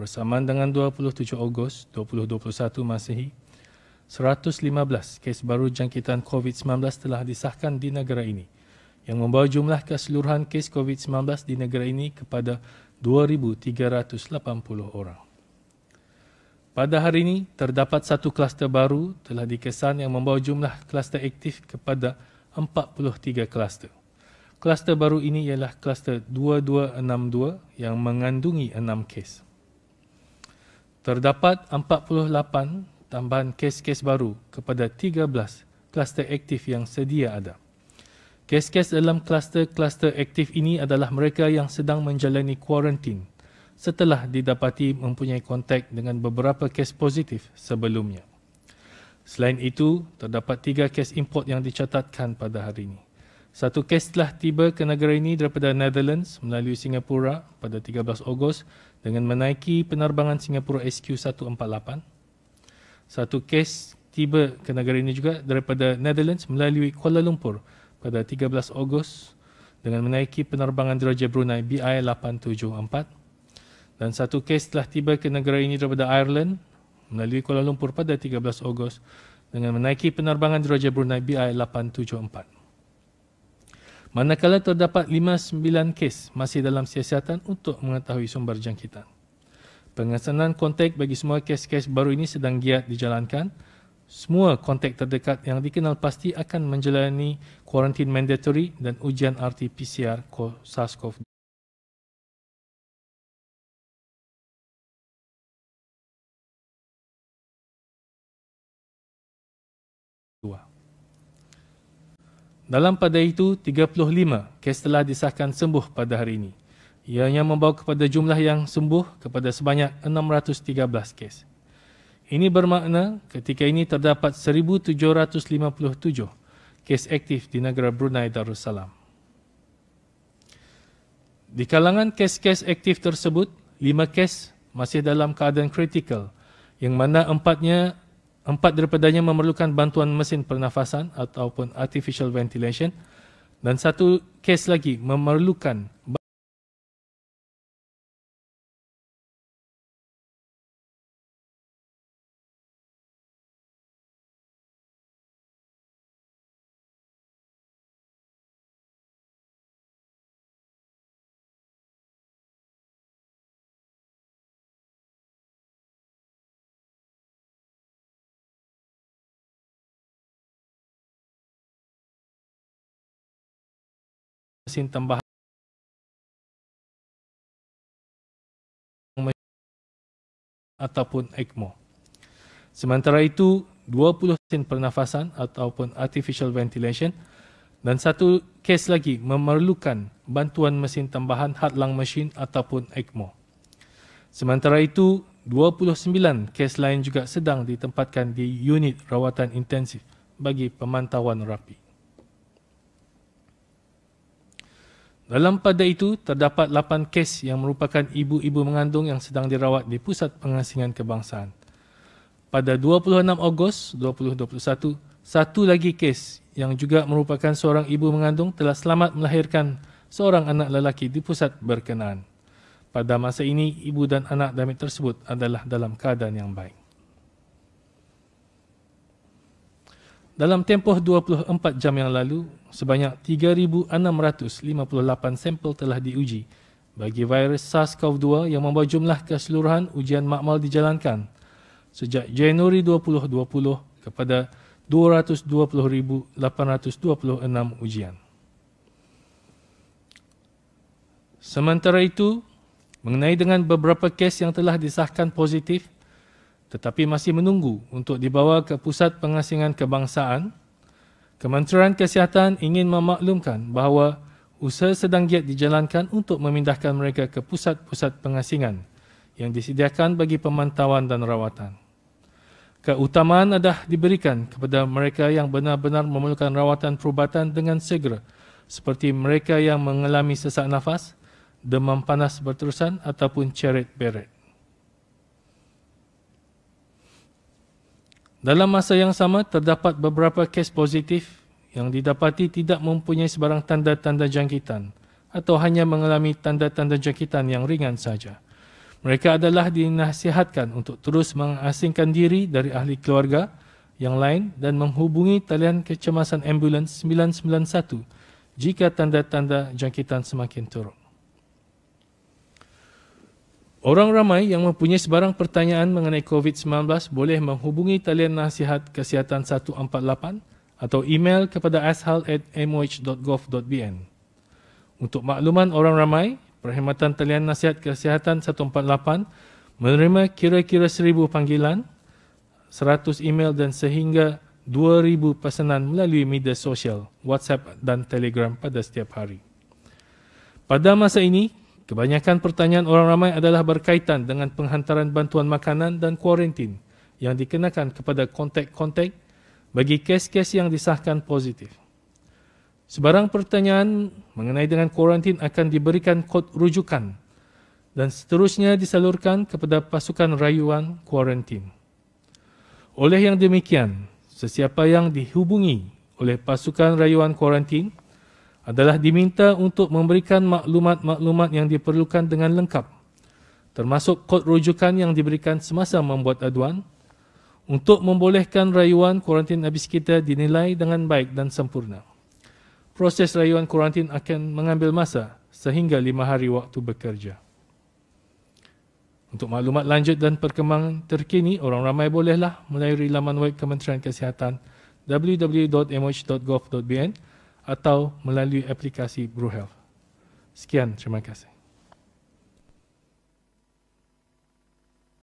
Bersamaan dengan 27 Ogos 2021 Masihi, 115 kes baru jangkitan COVID-19 telah disahkan di negara ini yang membawa jumlah keseluruhan kes COVID-19 di negara ini kepada 2,380 orang. Pada hari ini, terdapat satu kluster baru telah dikesan yang membawa jumlah kluster aktif kepada 43 kluster. Kluster baru ini ialah kluster 2262 yang mengandungi 6 kes. Terdapat 48 tambahan kes-kes baru kepada 13 kluster aktif yang sedia ada. Kes-kes dalam kluster-kluster aktif ini adalah mereka yang sedang menjalani kuarantin setelah didapati mempunyai kontak dengan beberapa kes positif sebelumnya. Selain itu, terdapat tiga kes import yang dicatatkan pada hari ini. Satu kes telah tiba ke negara ini daripada Netherlands melalui Singapura pada 13 Ogos dengan menaiki penerbangan Singapura SQ-148. Satu kes tiba ke negara ini juga daripada Netherlands melalui Kuala Lumpur pada 13 Ogos dengan menaiki penerbangan diraja Brunei BI-874. Dan satu kes telah tiba ke negara ini daripada Ireland melalui Kuala Lumpur pada 13 Ogos dengan menaiki penerbangan diraja Brunei BI-874. Manakala terdapat 59 kes masih dalam siasatan untuk mengetahui sumber jangkitan. Pengesanan kontak bagi semua kes-kes baru ini sedang giat dijalankan. Semua kontak terdekat yang dikenal pasti akan menjalani kuarantin mandatory dan ujian RT-PCR SARS-CoV-2. Dalam pada itu, 35 kes telah disahkan sembuh pada hari ini. yang membawa kepada jumlah yang sembuh kepada sebanyak 613 kes. Ini bermakna ketika ini terdapat 1,757 kes aktif di negara Brunei Darussalam. Di kalangan kes-kes aktif tersebut, 5 kes masih dalam keadaan kritikal yang mana empatnya Empat daripadanya memerlukan bantuan mesin pernafasan ataupun artificial ventilation dan satu kes lagi memerlukan mesin tambahan ataupun ECMO. Sementara itu, 20 sen pernafasan ataupun artificial ventilation dan satu kes lagi memerlukan bantuan mesin tambahan heart lung machine ataupun ECMO. Sementara itu, 29 kes lain juga sedang ditempatkan di unit rawatan intensif bagi pemantauan rapi. Dalam pada itu, terdapat 8 kes yang merupakan ibu-ibu mengandung yang sedang dirawat di Pusat Pengasingan Kebangsaan. Pada 26 Ogos 2021, satu lagi kes yang juga merupakan seorang ibu mengandung telah selamat melahirkan seorang anak lelaki di pusat berkenaan. Pada masa ini, ibu dan anak damit tersebut adalah dalam keadaan yang baik. Dalam tempoh 24 jam yang lalu, sebanyak 3,658 sampel telah diuji bagi virus SARS-CoV-2 yang membawa jumlah keseluruhan ujian makmal dijalankan sejak Januari 2020 kepada 220,826 ujian. Sementara itu, mengenai dengan beberapa kes yang telah disahkan positif tetapi masih menunggu untuk dibawa ke Pusat Pengasingan Kebangsaan, Kementerian Kesihatan ingin memaklumkan bahawa usaha sedang giat dijalankan untuk memindahkan mereka ke pusat-pusat pengasingan yang disediakan bagi pemantauan dan rawatan. Keutamaan adalah diberikan kepada mereka yang benar-benar memerlukan rawatan perubatan dengan segera seperti mereka yang mengalami sesak nafas, demam panas berterusan ataupun ceret beret. Dalam masa yang sama, terdapat beberapa kes positif yang didapati tidak mempunyai sebarang tanda-tanda jangkitan atau hanya mengalami tanda-tanda jangkitan yang ringan saja. Mereka adalah dinasihatkan untuk terus mengasingkan diri dari ahli keluarga yang lain dan menghubungi talian kecemasan ambulans 991 jika tanda-tanda jangkitan semakin teruk. Orang ramai yang mempunyai sebarang pertanyaan mengenai COVID-19 boleh menghubungi talian nasihat kesihatan 148 atau email kepada ashal@moh.gov.bn. Untuk makluman orang ramai, Perkhidmatan Talian Nasihat Kesihatan 148 menerima kira-kira 1000 panggilan, seratus email dan sehingga dua ribu pesanan melalui media sosial WhatsApp dan Telegram pada setiap hari. Pada masa ini, Kebanyakan pertanyaan orang ramai adalah berkaitan dengan penghantaran bantuan makanan dan kuarantin yang dikenakan kepada kontak-kontak bagi kes-kes yang disahkan positif. Sebarang pertanyaan mengenai dengan kuarantin akan diberikan kod rujukan dan seterusnya disalurkan kepada pasukan rayuan kuarantin. Oleh yang demikian, sesiapa yang dihubungi oleh pasukan rayuan kuarantin adalah diminta untuk memberikan maklumat-maklumat yang diperlukan dengan lengkap termasuk kod rujukan yang diberikan semasa membuat aduan untuk membolehkan rayuan kuarantin habis kita dinilai dengan baik dan sempurna. Proses rayuan kuarantin akan mengambil masa sehingga lima hari waktu bekerja. Untuk maklumat lanjut dan perkembangan terkini, orang ramai bolehlah melalui laman web Kementerian Kesihatan www.moh.gov.bn www.moh.gov.bn atau melalui aplikasi BruHealth. Sekian, terima kasih.